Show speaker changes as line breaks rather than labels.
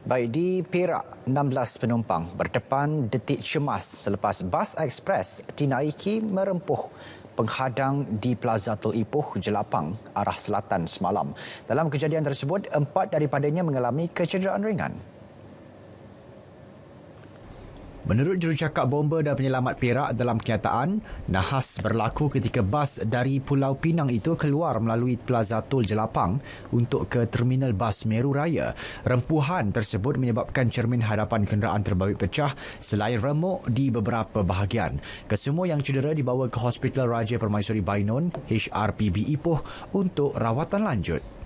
Baik, di Perak, 16 penumpang berdepan detik cemas selepas bas ekspres dinaiki merempuh penghadang di Plaza Tol Ipoh, Jelapang, arah selatan semalam. Dalam kejadian tersebut, empat daripadanya mengalami kecederaan ringan. Menurut jurucakap bomber dan penyelamat Perak dalam kenyataan, nahas berlaku ketika bas dari Pulau Pinang itu keluar melalui Plaza Tol Jelapang untuk ke terminal bas Meru Raya. Rempuhan tersebut menyebabkan cermin hadapan kenderaan terbabit pecah selain remuk di beberapa bahagian. Kesemua yang cedera dibawa ke Hospital Raja Permaisuri Bainon, HRPB Ipoh, untuk rawatan lanjut.